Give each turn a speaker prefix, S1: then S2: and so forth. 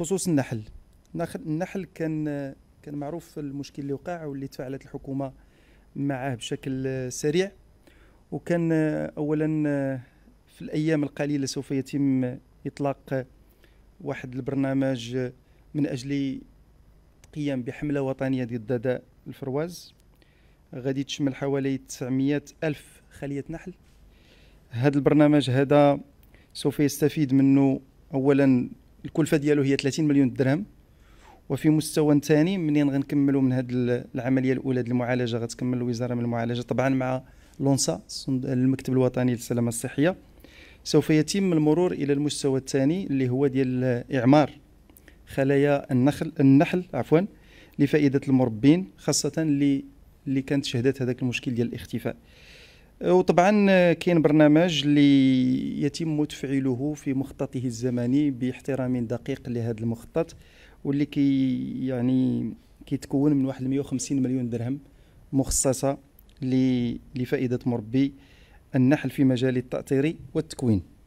S1: بخصوص النحل النحل كان كان معروف المشكل اللي وقع واللي تفاعلت الحكومه معه بشكل سريع وكان اولا في الايام القليله سوف يتم اطلاق واحد البرنامج من اجل قيام بحمله وطنيه ضد داء الفرواز غادي تشمل حوالي 900 الف خليه نحل هذا البرنامج هذا سوف يستفيد منه اولا الكلفه ديالو هي 30 مليون درهم وفي مستوى ثاني منين غنكملوا من هذه العمليه الاولى ديال المعالجه غتكمل الوزاره من المعالجه طبعا مع لونسا المكتب الوطني للسلامه الصحيه سوف يتم المرور الى المستوى الثاني اللي هو ديال اعمار خلايا النخل النحل عفوا لفائده المربين خاصه اللي اللي كانت شهدت هذاك المشكل ديال الاختفاء وطبعا كاين برنامج اللي يتم تفعيله في مخططه الزمني باحترام دقيق لهذا المخطط واللي كي يعني كيتكون من واحد 150 مليون درهم مخصصه لفائده مربي النحل في مجال التأطير والتكوين